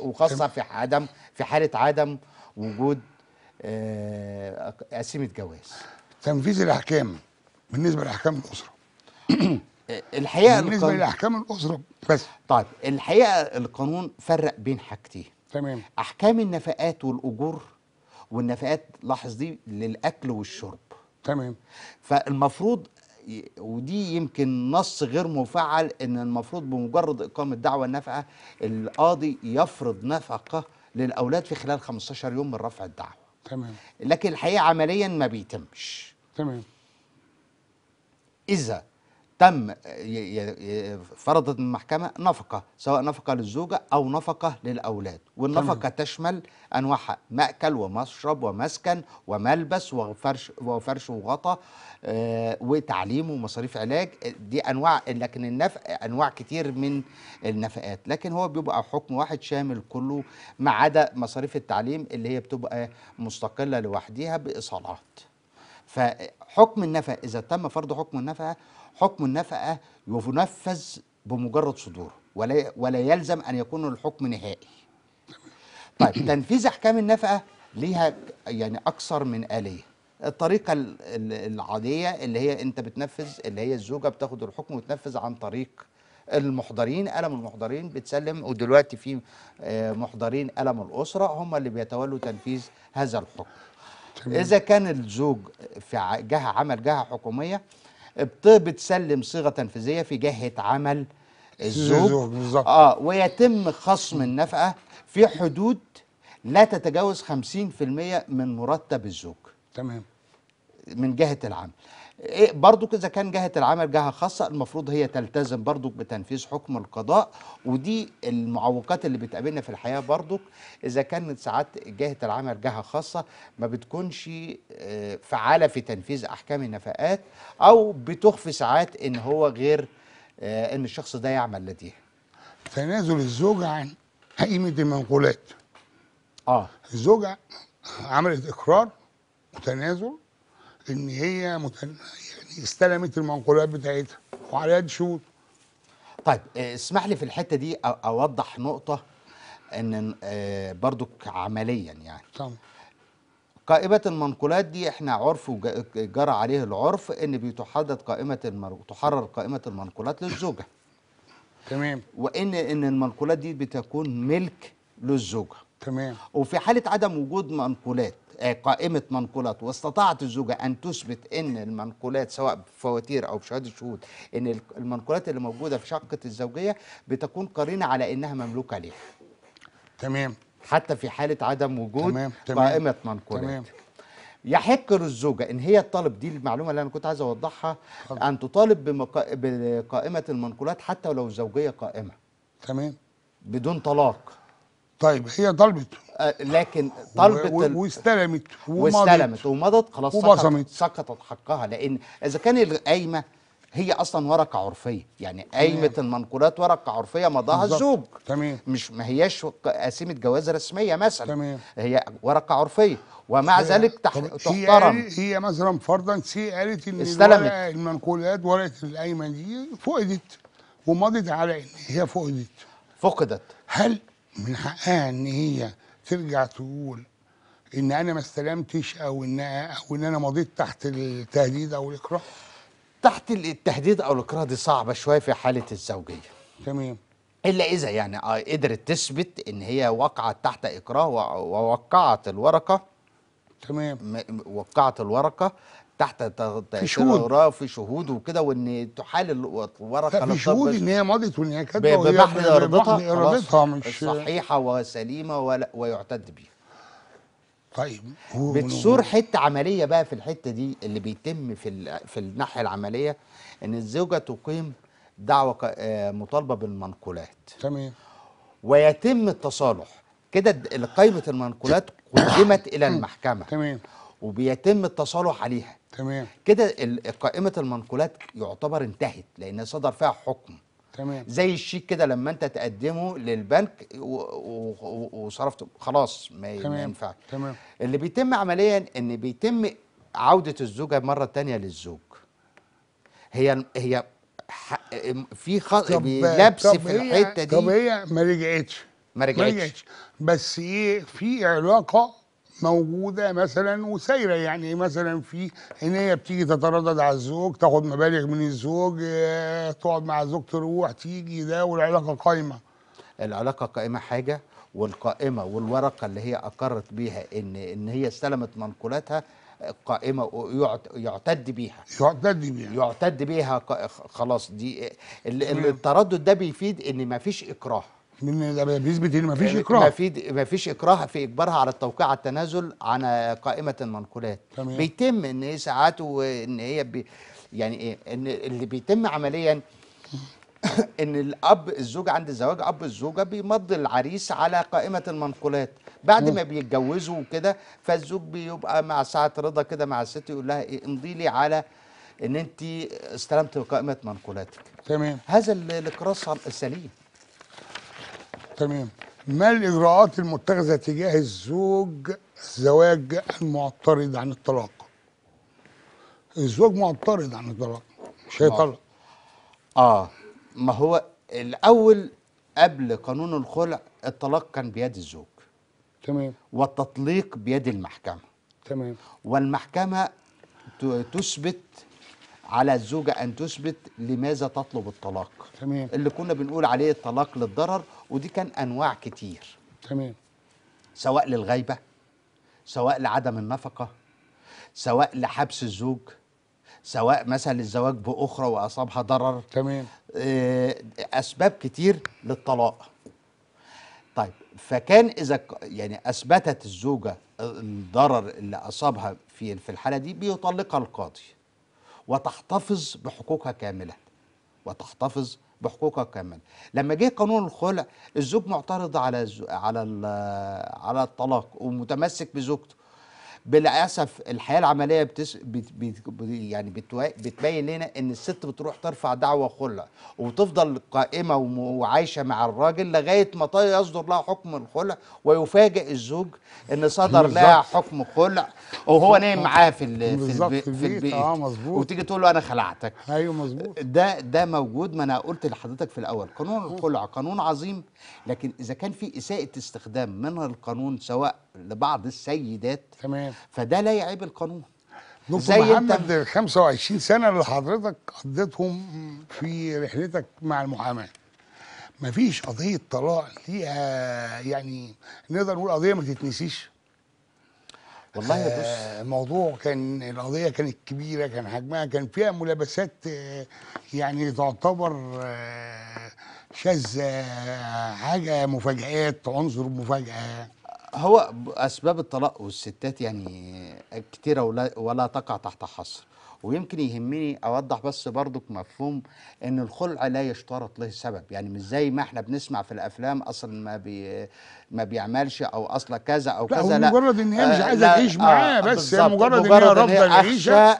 Speaker 2: وخاصه في عدم في حاله عدم وجود قسيمه آه، جواز
Speaker 1: تنفيذ الاحكام
Speaker 2: بالنسبه لاحكام الاسره آه، الحقيقه بالنسبه القانون... لاحكام الاسره بس طيب الحقيقه القانون فرق بين حاجتين تمام احكام النفقات والاجور والنفقات لاحظ دي للاكل والشرب تمام فالمفروض ودي يمكن نص غير مفعل ان المفروض بمجرد اقامه دعوه النفقه القاضي يفرض نفقه للاولاد في خلال 15 يوم من رفع الدعوه تمام لكن الحقيقه عمليا ما بيتمش تمام اذا تم فرضت المحكمة نفقة سواء نفقة للزوجة أو نفقة للأولاد والنفقة تمام. تشمل أنواعها مأكل ومشرب ومسكن وملبس وفرش, وفرش وغطاء آه وتعليم ومصاريف علاج دي أنواع لكن النفق أنواع كتير من النفقات لكن هو بيبقى حكم واحد شامل كله ما عدا مصاريف التعليم اللي هي بتبقى مستقلة لوحدها بإصالات فحكم النفقة إذا تم فرض حكم النفقة حكم النفقة ينفذ بمجرد صدوره ولا ولا يلزم أن يكون الحكم نهائي. طيب *coughs* تنفيذ أحكام النفقة ليها يعني أكثر من آلية. الطريقة العادية اللي هي أنت بتنفذ اللي هي الزوجة بتاخد الحكم وتنفذ عن طريق المحضرين قلم المحضرين بتسلم ودلوقتي في آه، محضرين قلم الأسرة هم اللي بيتولوا تنفيذ هذا الحكم. إذا كان الزوج في جهة عمل جهة حكومية بتسلم صيغه تنفيذيه في جهه عمل الزوج اه ويتم خصم النفقه في حدود لا تتجاوز 50% من مرتب الزوج تمام من جهه العمل إيه برضك اذا كان جهه العمل جهه خاصه المفروض هي تلتزم برضك بتنفيذ حكم القضاء ودي المعوقات اللي بتقابلنا في الحياه برضك اذا كانت ساعات جهه العمل جهه خاصه ما بتكونش آه، فعاله في تنفيذ احكام النفقات او بتخفي ساعات ان هو
Speaker 1: غير آه، ان الشخص ده يعمل لديها تنازل الزوجه عن قيمه المنقولات اه الزوجه عملت اقرار وتنازل ان هي متن... يعني استلمت المنقولات بتاعتها وعليها ديون طيب آه، اسمح لي في الحته دي اوضح نقطه
Speaker 2: ان آه، برضو عمليا يعني طبعا قائمة المنقولات دي احنا عرف جرى عليه العرف ان بتحدد قائمة المر... تحرر قائمة المنقولات للزوجة تمام وان ان المنقولات دي بتكون ملك للزوجة تمام وفي حالة عدم وجود منقولات آه، قائمة منقولات واستطاعت الزوجة أن تثبت أن المنقولات سواء بفواتير أو بشهادة شهود أن المنقولات اللي موجودة في شقة الزوجية بتكون قرينة على أنها مملوكة ليها تمام حتى في حالة عدم وجود تمام. تمام. قائمة منقولات تمام. يحق للزوجة إن هي تطالب دي المعلومة اللي أنا كنت عايز أوضحها أن تطالب بمقا... بقائمة المنقولات حتى ولو الزوجية قائمة تمام بدون طلاق طيب هي طلبت لكن طلبت واستلمت واستلمت ومضت خلاص وبصمت. سقطت حقها لان اذا كان القايمه هي اصلا ورقه عرفيه يعني قايمه المنقولات ورقه عرفيه مضاها الزوج تمام مش ما هياش قسيمه جواز رسميه مثلا تمام هي ورقه عرفيه ومع هي. ذلك تح... تحترم
Speaker 1: هي مثلا فرضا سي قالت ان استلمت المنقولات ورقه القايمه دي فقدت ومضت على ان هي فقدت فقدت هل من حقها ان هي ترجع تقول ان انا ما استلمتش او ان او ان انا مضيت تحت التهديد او الاكراه تحت التهديد او الاكراه
Speaker 2: دي صعبه شويه في حاله الزوجيه تمام الا اذا يعني آه، قدرت تثبت ان هي وقعت تحت اكراه ووقعت الورقه تمام وقعت الورقه تحت تأثير في شهود وكده وان تحال الورقه في شهود ان
Speaker 1: هي مضت وان هي كاتبه بمحض ارادتها ارادتها مش صحيحه
Speaker 2: وسليمه ويعتد بيها
Speaker 1: طيب بتصور حته
Speaker 2: عمليه بقى في الحته دي اللي بيتم في في الناحيه العمليه ان الزوجه تقيم دعوه آه، مطالبه بالمنقولات تمام ويتم التصالح كده قائمه المنقولات قدمت الى المحكمه تمام وبيتم التصالح عليها تمام كده قائمه المنقولات يعتبر انتهت لان صدر فيها حكم تمام زي الشيك كده لما انت تقدمه للبنك وصرفته خلاص ما تمام. ينفع تمام اللي بيتم عمليا ان بيتم عوده الزوجه مره تانية للزوج هي هي
Speaker 1: في خط لبس في الحته دي طب هي ما رجعتش ما رجعتش بس ايه في علاقه موجوده مثلا وسايره يعني مثلا في حنيه بتيجي تتردد على الزوج تاخد مبالغ من الزوج آه، تقعد مع الزوج تروح تيجي ده والعلاقه قايمه العلاقه قائمه حاجه
Speaker 2: والقائمه والورقه اللي هي اقرت بيها ان ان هي استلمت منقولاتها قائمه يعتد بيها يعتد بيها يعتد بيها خلاص دي التردد ده بيفيد ان ما فيش اكراه
Speaker 1: بيثبت ان مفيش يعني اكراه
Speaker 2: مفيش اكراه في اجبارها على التوقيع على التنازل عن قائمه المنقولات تمام. بيتم ان هي ساعات وان هي بي يعني ايه ان اللي بيتم عمليا *coughs* ان الاب الزوج عند الزواج اب الزوجه بيمضي العريس على قائمه المنقولات بعد ما بيتجوزوا وكده فالزوج بيبقى مع ساعه رضا كده مع الست يقول لها ايه امضي لي على ان انت استلمت قائمه منقولاتك
Speaker 1: تمام هذا الاقراص السليم تمام ما الإجراءات المتخذة تجاه الزوج الزواج المعترض عن الطلاق الزوج معترض عن الطلاق مش آه. هيطلق
Speaker 2: اه ما هو الأول قبل قانون الخلع الطلاق كان بيد الزوج تمام والتطليق بيد المحكمة تمام والمحكمة تثبت على الزوجة أن تثبت لماذا تطلب الطلاق تمام. اللي كنا بنقول عليه الطلاق للضرر ودي كان أنواع كتير تمام سواء للغيبة سواء لعدم النفقة سواء لحبس الزوج سواء مثلا الزواج بأخرى وأصابها ضرر تمام آه، أسباب كتير للطلاق طيب فكان إذا يعني أثبتت الزوجة الضرر اللي أصابها في الحالة دي بيطلقها القاضي وتحتفظ بحقوقها كاملة وتحتفظ بحقوقها كاملة لما جه قانون الخلع الزوج معترض على على على الطلاق ومتمسك بزوجته بالاسف الحياه العمليه بتس... بت... بت... يعني بتو... بتبين لنا ان الست بتروح ترفع دعوه خلع وتفضل قائمه وم... وعايشه مع الراجل لغايه ما يصدر لها حكم الخلع ويفاجئ الزوج ان صدر لها حكم خلع وهو نايم معاها في ال... في, الب... في البيت اه مظبوط وتيجي تقول له انا خلعتك ايوه مظبوط ده ده موجود ما انا قلت لحضرتك في الاول قانون الخلع قانون عظيم لكن اذا كان في اساءه استخدام من القانون سواء لبعض السيدات تمام فده لا يعيب القانون
Speaker 1: زي محمد انت 25 سنه اللي حضرتك قضيتهم في رحلتك مع المحاماه مفيش قضيه طلاق ليها يعني نقدر نقول قضيه ما تتنسيش والله آه بص الموضوع كان القضيه كانت كبيره كان حجمها كان فيها ملابسات آه يعني تعتبر آه شاذ آه، حاجه مفاجآت عنصر مفاجاه
Speaker 2: هو اسباب الطلاق والستات يعني كتيره ولا, ولا تقع تحت حصر ويمكن يهمني اوضح بس برضك مفهوم ان الخلع لا يشترط له سبب يعني مش زي ما احنا بنسمع في الافلام اصلا ما بي ما بيعملش او اصلا كذا او لا كذا لا مجرد ان هي مش آه، عايزه تعيش معاه آه، بس هي مجرد, مجرد ان هي رافضه العيشه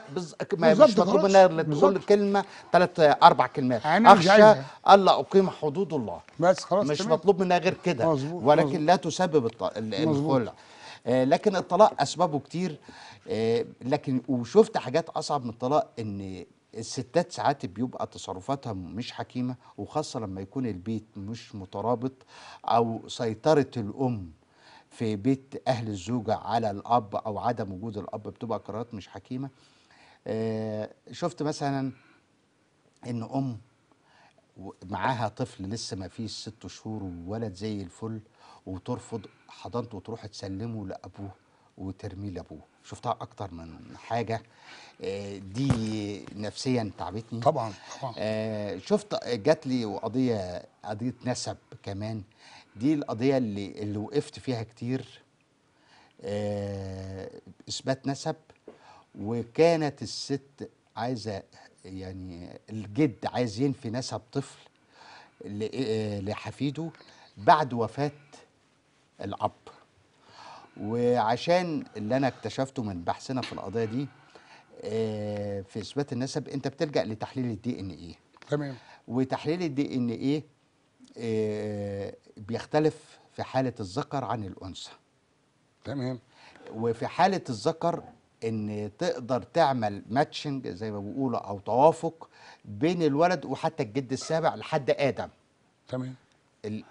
Speaker 2: مش مطلوب منها تقول كلمه ثلاث اربع كلمات اخشى الا اقيم حدود الله بس خلاص مش تمام. مطلوب منها غير كده ولكن مزبوط. لا تسبب الخلع آه، لكن الطلاق اسبابه كتير آه، لكن وشفت حاجات اصعب من الطلاق ان الستات ساعات بيبقى تصرفاتها مش حكيمه وخاصه لما يكون البيت مش مترابط او سيطره الام في بيت اهل الزوجه على الاب او عدم وجود الاب بتبقى قرارات مش حكيمه آه، شفت مثلا ان ام معاها طفل لسه ما فيش ست شهور وولد زي الفل وترفض حضانته وتروح تسلمه لابوه وترميه لابوه شفتها اكتر من حاجه آه، دي نفسيا تعبتني طبعا طبعا آه، شفت جات لي قضيه قضيه نسب كمان دي القضيه اللي اللي وقفت فيها كتير آه، اثبات نسب وكانت الست عايزه يعني الجد عايز ينفي نسب طفل لحفيده بعد وفاه الاب وعشان اللي انا اكتشفته من بحثنا في القضيه دي آه، في اثبات النسب انت بتلجا لتحليل الدي ان ايه تمام وتحليل الدي ان ايه بيختلف في حاله الذكر عن الانثى تمام وفي حاله الذكر ان تقدر تعمل ماتشنج زي ما بيقولوا او توافق بين الولد وحتى الجد السابع لحد ادم تمام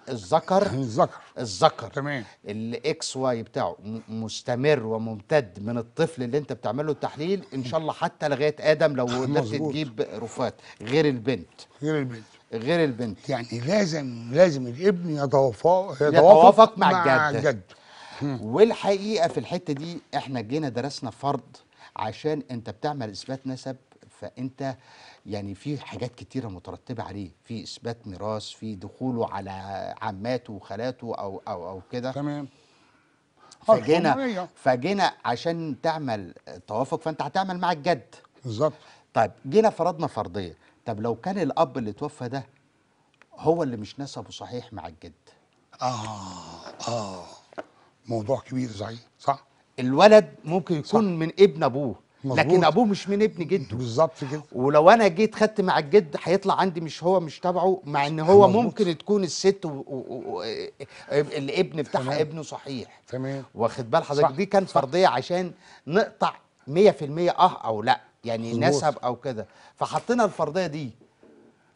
Speaker 2: الذكر الذكر الذكر تمام الاكس واي بتاعه مستمر وممتد من الطفل اللي انت بتعمل له التحليل ان شاء الله حتى لغايه ادم لو *laughs* قدرت تجيب رفات غير البنت غير البنت غير البنت يعني
Speaker 1: لازم لازم الابن يتوافق يتوافق مع, مع الجد,
Speaker 2: الجد. والحقيقه في الحته دي احنا جينا درسنا فرض عشان انت بتعمل اثبات نسب فانت يعني في حاجات كتيرة مترتبة عليه في إثبات ميراث في دخوله على عماته وخالاته أو أو أو كده تمام فجينا فجينا عشان تعمل توافق فأنت هتعمل مع الجد بالظبط طيب جينا فرضنا فرضية طب لو كان الأب اللي توفى ده هو اللي مش نسبه صحيح مع الجد آه آه موضوع كبير زعيم صح الولد ممكن يكون صح. من ابن ابوه مظبوط. لكن ابوه مش من ابن جده بالظبط كده ولو انا جيت خدت مع الجد هيطلع عندي مش هو مش تبعه مع ان هو مظبوط. ممكن تكون الست و... و... و... الابن بتاعها تمام. ابنه صحيح تمام واخد بال حضرتك دي كانت فرضيه عشان نقطع 100% اه او لا يعني مظبوط. نسب او كده فحطينا الفرضيه دي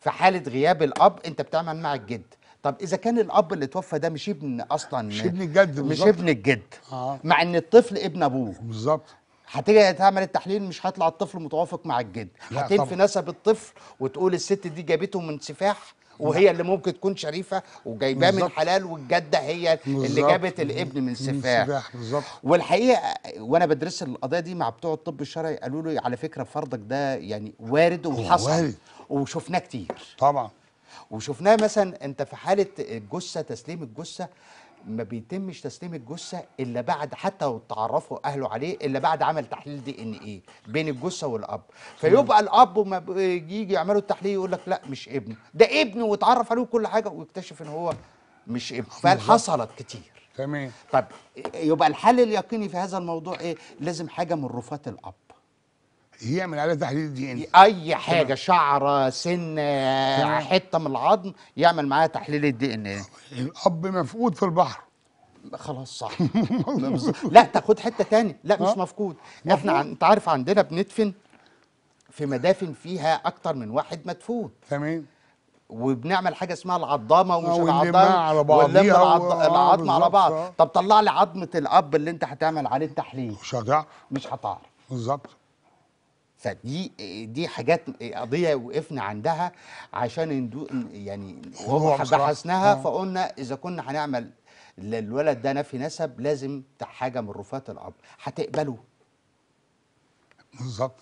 Speaker 2: في حاله غياب الاب انت بتعمل مع الجد طب اذا كان الاب اللي توفى ده مش ابن اصلا مش ابن الجد مش ابن الجد آه. مع ان الطفل ابن ابوه بالظبط هتيجي تعمل التحليل مش هيطلع الطفل متوافق مع الجد هتنفي نسب الطفل وتقول الست دي جابته من سفاح وهي اللي ممكن تكون شريفه وجايباه من حلال والجده هي اللي جابت الابن من سفاح بالظبط والحقيقه وانا بدرس القضيه دي مع بتوع الطب الشرعي قالوا لي على فكره فرضك ده يعني وارد وحصل وشفناه كتير طبعا وشفناه مثلا انت في حاله الجثه تسليم الجثه ما بيتمش تسليم الجثه الا بعد حتى لو تعرفوا اهله عليه الا بعد عمل تحليل دي ان ايه بين الجثه والاب فيبقى الاب وما يجي يعملوا التحليل يقول لك لا مش ابنه ده ابنه واتعرف عليه كل حاجه ويكتشف ان هو مش ابنه فحصلت كتير تمام طب يبقى الحل اليقيني في هذا الموضوع ايه لازم حاجه من رفات الاب يعمل عليها تحليل دي ان إيه. اي حاجه تمام. شعر سن حته من العظم يعمل معاها تحليل الدي ان ايه الاب مفقود في البحر خلاص صح *laughs* لا تاخد حته تاني لا مش مفقود احنا انت عارف عندنا بندفن في مدافن فيها اكتر من واحد مدفون تمام وبنعمل حاجه اسمها العضامه آه، ومش العضامه آه، على بعض العض... العظم على بعض طب طلع لي عظمه الاب اللي انت هتعمل عليه التحليل مش هتعرف مش هتعرف بالظبط فدي دي حاجات قضيه وقفنا عندها عشان يعني بحثناها آه. فقلنا اذا كنا هنعمل للولد ده نفي نسب لازم حاجه من رفات الامر هتقبله بالظبط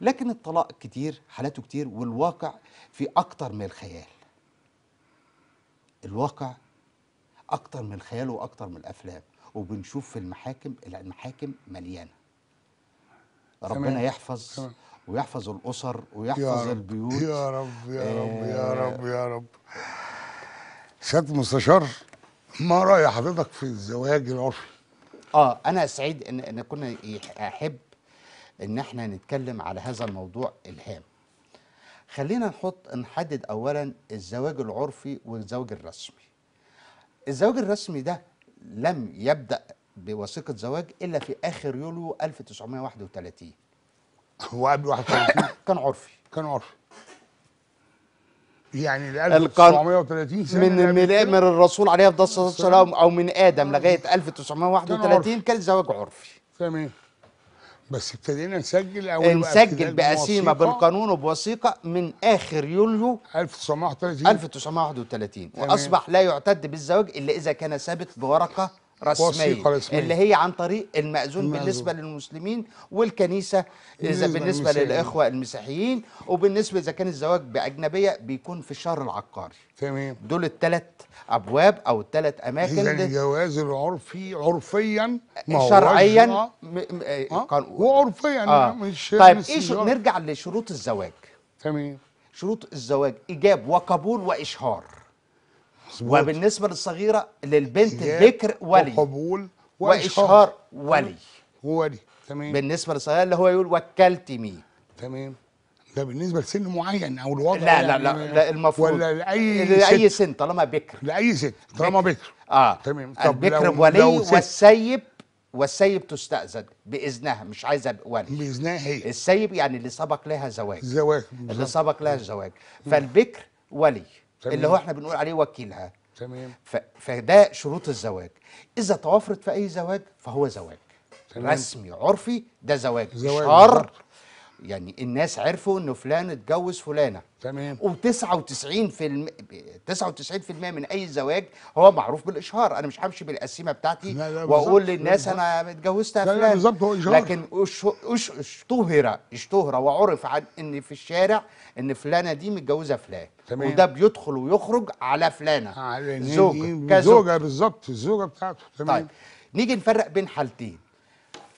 Speaker 2: لكن الطلاق كتير حالاته كتير والواقع في اكتر من الخيال الواقع اكتر من الخيال واكتر من الافلام وبنشوف في المحاكم المحاكم مليانه ربنا يحفظ ويحفظ الاسر ويحفظ يا البيوت
Speaker 1: يا رب يا رب يا آه. رب يا رب سياده المستشار ما راي حضرتك في الزواج العرفي
Speaker 2: اه انا سعيد ان ان كنا احب ان احنا نتكلم على هذا الموضوع الهام خلينا نحط نحدد اولا الزواج العرفي والزواج الرسمي الزواج الرسمي ده لم يبدا بوثيقه زواج الا في اخر يوليو 1931
Speaker 1: *laughs* هو قبل 31 *laughs* كان عرفي كان عرفي يعني ال 1930 سنة من الميلاد من الرسول عليه الصلاه والسلام او من
Speaker 2: ادم لغايه 1931 كان زواج عرفي تمام بس ابتدينا
Speaker 1: نسجل اول نسجل بقسيمه بالقانون
Speaker 2: وبوثيقه من اخر يوليو 1931 1931 واصبح لا يعتد بالزواج الا اذا كان ثابت بورقه رسمية, رسمية اللي هي عن طريق المأذون بالنسبة للمسلمين والكنيسة إذا بالنسبة للإخوة المسيحيين وبالنسبة إذا كان الزواج بأجنبية بيكون في الشهر العقاري تمام دول الثلاث أبواب أو الثلاث أماكن هي الجواز
Speaker 1: العرفي عرفيا شرعيا آه، آه؟ وعرفيا آه. مش طيب مش نرجع لشروط الزواج تمام شروط الزواج
Speaker 2: إيجاب وقبول وإشهار مزبوط. وبالنسبه للصغيره للبنت بكر
Speaker 1: ولي وقبول واشهار ولي ولي تمام بالنسبه للصغيره اللي هو يقول وكلت مين تمام ده بالنسبه لسن معين او الوضع لا لا يعني. لا, لا المفروض ولا لاي لاي سن
Speaker 2: طالما بكر
Speaker 1: لاي سن طالما بكر
Speaker 2: اه تمام
Speaker 1: طب البكر ولي والسيب
Speaker 2: والسيب تستأذن بإذنها مش عايزة ولي بإذنها هي السيب يعني اللي سبق لها زواج زواج اللي سبق لها زواج فالبكر ولي تمام. اللي هو احنا بنقول عليه وكيلها تمام ف... فده شروط الزواج اذا توافرت في اي زواج فهو زواج تمام. رسمي عرفي ده زواج, زواج. شرط يعني الناس عرفوا انه فلان اتجوز فلانه تمام و99% في 99% من اي زواج هو معروف بالاشهار انا مش همشي بالقسيمه بتاعتي لا لا واقول للناس انا اتجوزت فلان بالظبط هو اشهار لكن اشتهر اشتهر وعرف عن ان في الشارع ان فلانه دي متجوزه فلان تمام وده بيدخل ويخرج على فلانه على زوجه
Speaker 1: بالظبط الزوجه
Speaker 2: بتاعته تمام طيب نيجي نفرق بين حالتين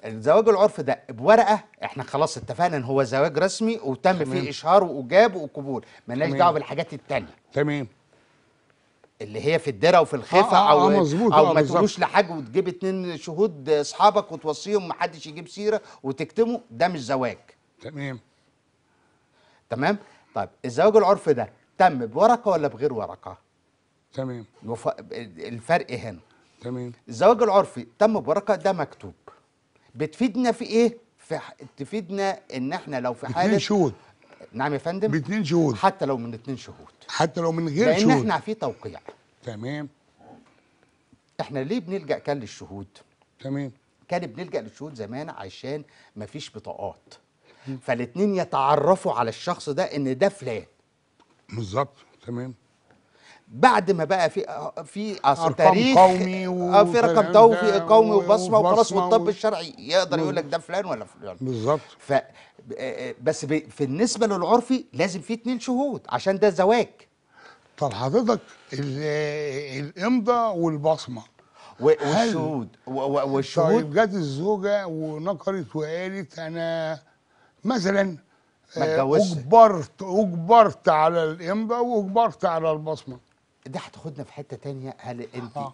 Speaker 2: الزواج العرف ده بورقه احنا خلاص اتفقنا ان هو زواج رسمي وتم فيه اشهار واجاب وقبول مالناش دعوه بالحاجات التانية تمام اللي هي في الدره وفي الخفه آه آه او آه مظبوط او آه ما تقولوش لحاجه وتجيب اتنين شهود اصحابك وتوصيهم محدش يجيب سيره وتكتمه ده مش زواج تمام تمام طيب الزواج العرفي ده تم بورقه ولا بغير ورقه تمام الفرق هنا تمام الزواج العرفي تم بورقه ده مكتوب بتفيدنا في ايه في تفيدنا ان احنا لو في حاله شهود نعم يا فندم باتنين شهود حتى لو من اتنين شهود
Speaker 1: حتى لو من غير لأن شهود لان احنا
Speaker 2: في توقيع تمام احنا ليه بنلجا كان للشهود تمام كان بنلجا للشهود زمان عشان مفيش بطاقات فالاتنين يتعرفوا على الشخص ده ان ده فلان بالظبط تمام بعد ما بقى في في اصل تاريخ قومي آه، في رقم قومي وبصمه وخلاص والطب الشرعي يقدر يقول لك ده فلان ولا
Speaker 1: فلان بالظبط
Speaker 2: ف آه، بس في النسبه للعرفي لازم في اثنين شهود عشان ده زواج
Speaker 1: طب حضرتك الامضه والبصمه والشهود
Speaker 2: والشهود طيب
Speaker 1: جت الزوجه ونكرت وقالت انا مثلا ما آه، اجبرت اجبرت على الامضه واجبرت على البصمه ده هتاخدنا في حته تانية هل انت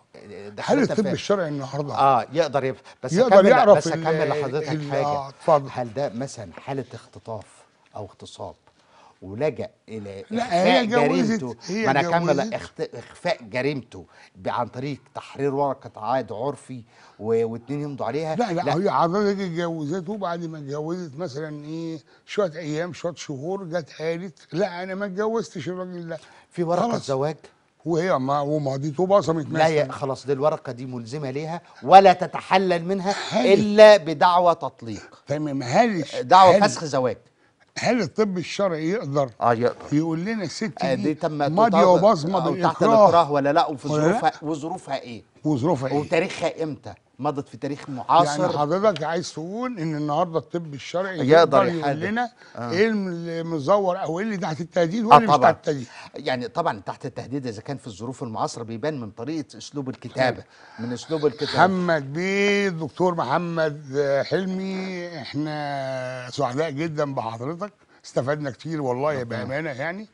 Speaker 2: هل الطب الشرعي النهارده اه يقدر يف... بس يقدر يعرف بس اكمل لحضرتك حاجه آه هل ده مثلا حاله اختطاف او اغتصاب ولجأ إلى إخفاء جريمته ما أنا أكمل إخفاء جريمته عن طريق تحرير ورقة عقد عرفي واتنين يمضوا عليها لا لا, لا. هي
Speaker 1: حضرتك اتجوزته بعد ما اتجوزت مثلا إيه شوية أيام شوية شهور جت قالت لا أنا ما اتجوزتش الراجل ده في ورقة زواج وهي إيه ما وما دي طوبه لا يا خلاص دي الورقه دي ملزمه
Speaker 2: ليها ولا تتحلل منها الا بدعوى تطليق تمام هل
Speaker 1: دعوى فسخ زواج هل الطب الشرعي يقدر اه يقدر يقول لنا الست آه، دي ماضيه وبصمه بالاكراه تحت الاكراه ولا لا وفي ظروفها
Speaker 2: وظروفها ايه
Speaker 1: وظروفها ايه وتاريخها امتى مضت في تاريخ يعني معاصر يعني حضرتك عايز تقول ان النهارده الطب الشرعي يقدر يقول لنا آه. ايه اللي مزور او ايه اللي تحت التهديد آه، وايه اللي مش تحت التهديد
Speaker 2: يعني طبعا تحت التهديد اذا كان في الظروف المعاصره بيبان من طريقه اسلوب الكتابه من اسلوب
Speaker 1: الكتابه محمد بيه الدكتور محمد حلمي احنا سعداء جدا بحضرتك استفدنا كتير والله بامانه يعني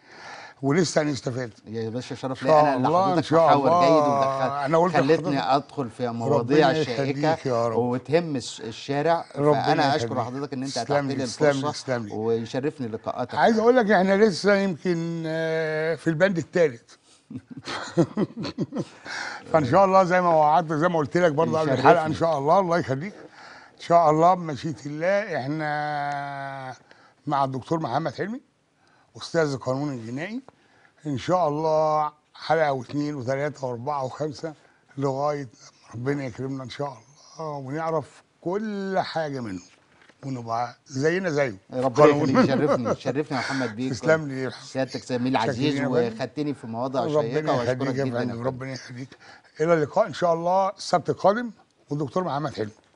Speaker 1: ولسه هنستفاد يعني يا باشا شرف ليا انا اللي حضرتك محاور جيد ودخلت خلتني
Speaker 2: ادخل في مواضيع شائكه وتهم الشارع فانا اشكر حضرتك ان انت لي الفرصه ويشرفني لقاءاتك
Speaker 1: عايز اقول لك احنا لسه يمكن آه، في البند الثالث *laughs* فان شاء الله زي ما وعدت زي ما قلت لك برضه قبل الحلقه ان شاء الله الله يخليك ان شاء الله بمشيئه الله احنا مع الدكتور محمد حلمي استاذ القانون الجنائي ان شاء الله حلقه واثنين وثلاثه واربعه وخمسه لغايه ربنا يكرمنا ان شاء الله ونعرف كل حاجه منه ونبقى زينا زيه ربنا يشرفني *laughs* يشرفني يا محمد بيك تسلم لي سيادتك زميل عزيز وخدتني في مواضع شيقه يخليك جدا ربنا يخليك الى اللقاء ان شاء الله السبت القادم والدكتور محمد حلمي